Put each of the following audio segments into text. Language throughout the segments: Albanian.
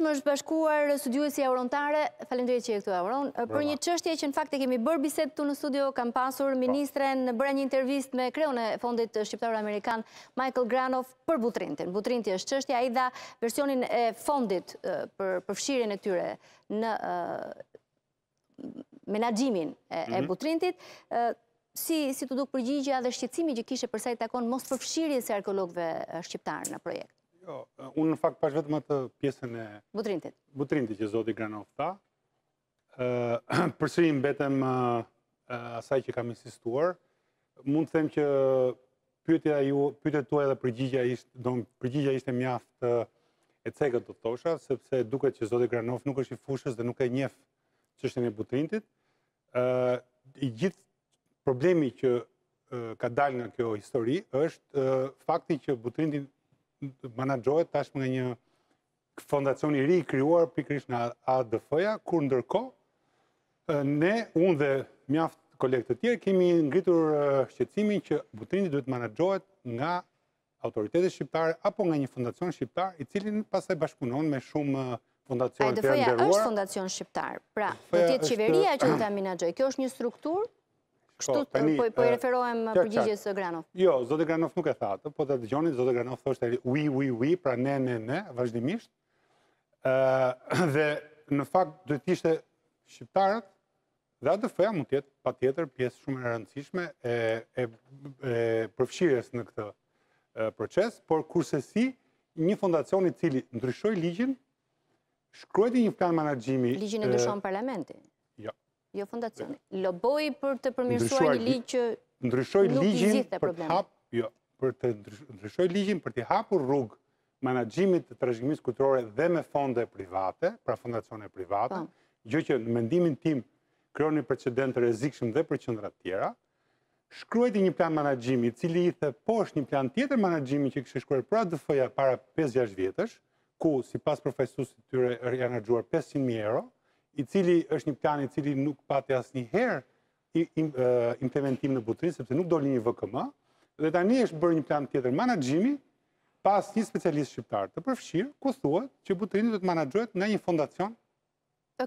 Më është bashkuar studiuesi aurontare, falendurit që e këtu auron, për një qështje që në fakt e kemi bërë biset të në studio, kam pasur po. ministren në bërë një intervist me kreun e fondit shqiptarë amerikan Michael Granoff për butrintin. Butrinti është qështje, a i dha versionin e fondit për përfshirin e tyre në menagjimin e mhm. butrintit, si të duk përgjigja dhe shqecimi që kishe përsa i takon mos përfshirin se arkeologve shqiptarë në projekt? Jo, unë në fakt pash vetëm atë pjesën e... Butrintit. Butrintit që Zoti Granov ta. Përsi im asaj që kam insistuar, mund të them që pyte tua edhe përgjigja ishte, do në përgjigja ishte mjaft e cekët të tosha, sepse duke që Zoti Granov nuk është i fushës dhe nuk e njef që është një butrintit. I gjithë problemi që ka dalë nga kjo histori, është fakti që butrintin manajohet tashmë nga një fondacion i ri i kryuar pikrish nga ADF-ja, kur ndërko, ne, unë dhe mjaft kolektë të tjerë, kemi ngritur shqecimin që butrinit duhet manajohet nga autoritetet shqiptare apo nga një fondacion shqiptar i cilin pasaj bashkunon me shumë fondacion të ndërruar. ADF-ja është fondacion shqiptar, pra, do tjetë qeveria që duhet të manajohet, kjo është një strukturë, Kështu, po, po, po i referohem përgjigjes së Granov. Jo, zote Granov nuk e tha ato, po të dërgjonit, zote Granov thoshtë e ui, ui, ui, pra ne, ne, ne, vazhdimisht. Dhe në fakt, dërgjishë të shqiptarët, dhe atë dërfëja mund tjetë, pa tjetër, pjesë shumë rëndësishme e përfëshirës në këtë proces, por kurse si, një fondacion i cili ndryshoj ligjin, shkrujti një plan managjimi. Ligjin e ndryshon parlamentin. Jo fondacioni. Loboj për të përmirësuar një ligjë që ndryshoj ligjin për të hap, jo, për të ndryshoj ligjin për të hapur rrugë menaxhimit të trashëgimisë kulturore dhe me fonde private, pra fondacione private, po. gjë që në mendimin tim krijon një precedent rrezikshëm dhe për qendra të tjera. Shkruajti një plan menaxhimi i cili i the po është një plan tjetër menaxhimi që kishte shkruar pra DF-ja para 5-6 vjetësh, ku sipas përfaqësuesit tyre janë harxuar 500 mijë euro, i cili është një plan i cili nuk pati asë një her implementim në butrinë, sepse nuk doli një VKM, dhe tani është bërë një plan tjetër managjimi, pas një specialist shqiptar të përfëshirë, thuat që butrinë të të managjohet nga një fondacion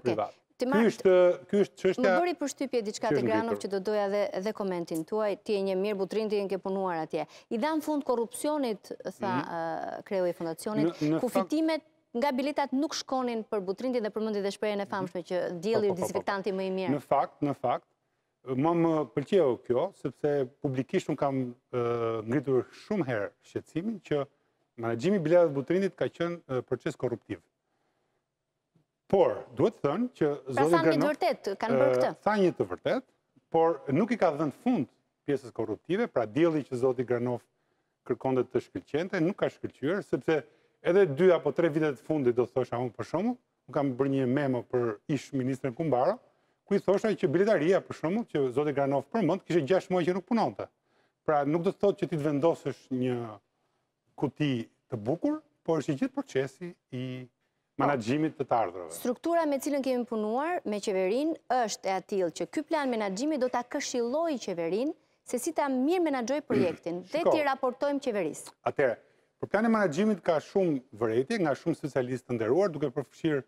privat. Ky është që është... Më bëri për shtypje diçka të granov që do doja dhe komentin tuaj, ti e një mirë butrinë të i nke punuar atje. I dhanë fund korupcionit, tha mhm. kreu i fondacionit, fitimet nga biletat nuk shkonin për butrindit dhe mundit dhe shprejën e famshme që djeli po, po, po, disinfektanti më i mirë. Në fakt, në fakt, më më përqejo kjo, sepse publikisht unë kam ngritur shumë herë shqecimin që managjimi biletat butrindit ka qënë proces korruptiv. Por, duhet të thënë që... Pra thanë një të vërtet, kanë bërë këtë. Thanë një të vërtet, por nuk i ka dhe në fund pjesës korruptive, pra djeli që Zoti Granov kërkondet të shkëllqente, nuk ka shkëllqyër, sepse edhe 2 apo 3 vitet fundit, do të thosha unë për shumë, unë kam bërë një memo për ish ministrën Kumbara, ku i thosha që biletaria për shumë, që Zotë Granov për mund, 6 muaj që nuk punonte. Pra nuk do të thot që ti të vendosësh një kuti të bukur, por është i gjithë procesi i menaxhimit të të ardhurave. Struktura me cilën kemi punuar me qeverinë është e atill që ky plan menaxhimi do ta këshillojë qeverinë se si ta mirë menagjoj projektin dhe ti raportojmë qeverisë. Atëherë, Por plan e menaxhimit ka shumë vërejtje nga shumë specialistë të nderuar, duke përfshirë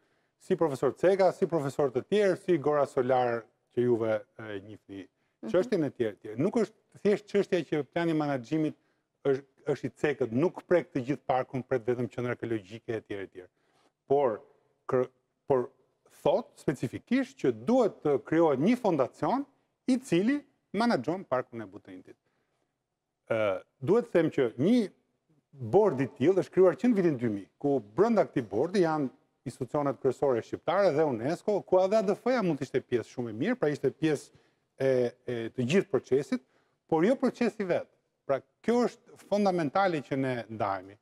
si profesor Ceka, si profesor të tjerë, si Gora Solar që juve e njihni. Çështjen mhm. e tjerë, tjerë. Nuk është thjesht çështja që plani i menaxhimit është është i cekët, nuk prek të gjithë parkun, prek vetëm qendra arkeologjike e tjerë e tjerë. Por por thot specifikisht që duhet të krijohet një fondacion i cili menaxhon parkun e Butrintit. Ë, duhet të them që një bordit tjilë është kryuar që në vitin 2000, ku brënda këti bordi janë institucionet kërësore shqiptare dhe UNESCO, ku adhe ADF-ja mund të ishte pjesë shumë e mirë, pra ishte pjesë të gjithë procesit, por jo procesi vetë. Pra kjo është fundamentali që ne ndajemi.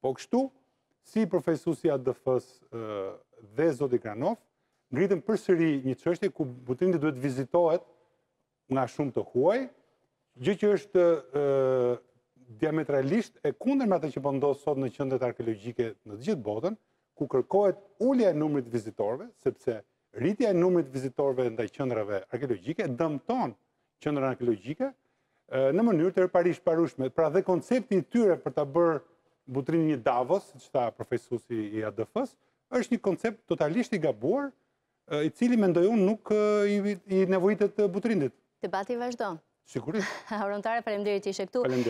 Po kështu, si profesusi ADF-s dhe Zodi Granov, ngritëm për sëri një qështje ku butinit duhet vizitohet nga shumë të huaj, gjë që është diametralisht e kundër me atë që pëndohë po sot në qëndet arkeologike në gjithë botën, ku kërkohet ullja e numrit vizitorve, sepse rritja e numrit vizitorve ndaj qëndrave arkeologike dëmton qëndrën arkeologike në mënyrë të rëparish parushme. Pra dhe koncepti i tyre për të bërë butrin një davos, që ta profesusi i adf ës është një koncept totalisht i gabuar, i cili me ndojun nuk i nevojitet butrindit. Debati vazhdo. Sigurit. Aurontare, përëndirit ishe këtu. Përëndirit.